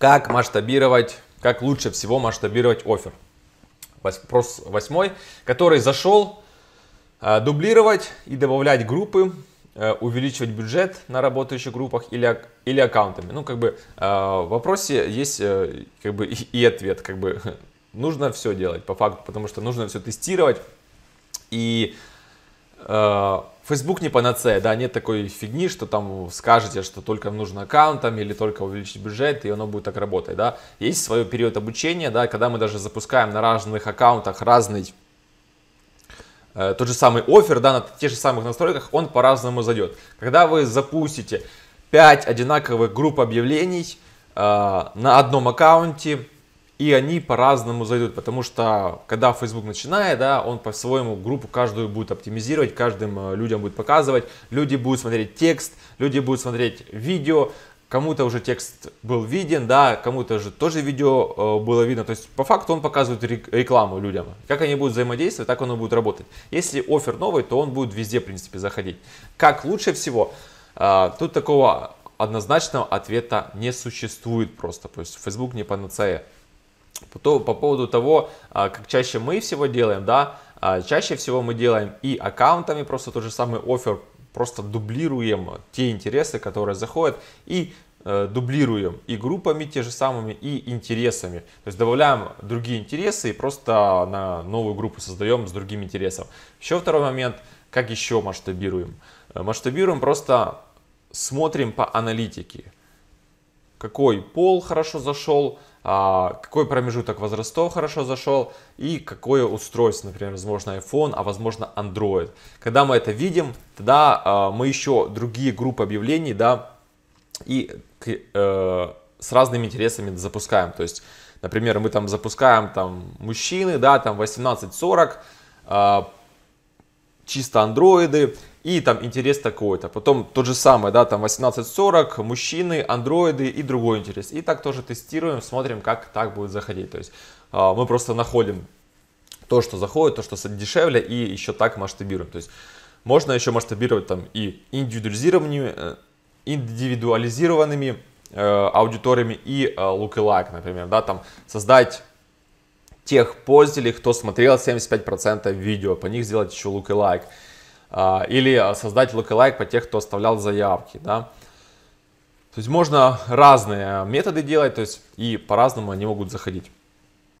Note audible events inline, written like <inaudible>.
Как масштабировать, как лучше всего масштабировать офер. Вопрос восьмой, который зашел э, дублировать и добавлять группы, э, увеличивать бюджет на работающих группах или, или аккаунтами. Ну, как бы э, в вопросе есть как бы <laughs> и ответ, как бы <laughs> нужно все делать по факту, потому что нужно все тестировать и Facebook не панацея, да, нет такой фигни, что там скажете, что только нужно аккаунтом или только увеличить бюджет, и оно будет так работать, да. Есть свой период обучения, да, когда мы даже запускаем на разных аккаунтах разный э, тот же самый офер, да, на тех же самых настройках, он по-разному зайдет. Когда вы запустите 5 одинаковых групп объявлений э, на одном аккаунте, и они по-разному зайдут, потому что когда Facebook начинает, да, он по-своему группу каждую будет оптимизировать, каждым э, людям будет показывать, люди будут смотреть текст, люди будут смотреть видео, кому-то уже текст был виден, да, кому-то же тоже видео э, было видно, то есть по факту он показывает рекламу людям, как они будут взаимодействовать, так оно будет работать. Если офер новый, то он будет везде, в принципе, заходить. Как лучше всего, а, тут такого однозначного ответа не существует просто, то есть Facebook не панацея по, по поводу того, а, как чаще мы всего делаем, да, а, чаще всего мы делаем и аккаунтами просто тот же самый офер, просто дублируем те интересы, которые заходят, и э, дублируем и группами те же самыми, и интересами. То есть добавляем другие интересы и просто на новую группу создаем с другим интересом. Еще второй момент, как еще масштабируем? Э, масштабируем просто смотрим по аналитике какой пол хорошо зашел, а, какой промежуток возрастов хорошо зашел и какое устройство, например, возможно iPhone, а возможно Android. Когда мы это видим, тогда а, мы еще другие группы объявлений, да, и э, с разными интересами запускаем. То есть, например, мы там запускаем там мужчины, да, там 18-40, а, чисто андроиды, и там интерес такой-то. А потом тот же самый, да, там 1840, мужчины, андроиды и другой интерес. И так тоже тестируем, смотрим, как так будет заходить. То есть э, мы просто находим то, что заходит, то, что дешевле, и еще так масштабируем. То есть можно еще масштабировать там и индивидуализированными, э, индивидуализированными э, аудиториями и э, lookalike, например, да, там создать тех пользователей, кто смотрел 75% видео, по них сделать еще lookalike. А, или создать lookalike по тех, кто оставлял заявки, да. То есть можно разные методы делать, то есть и по-разному они могут заходить.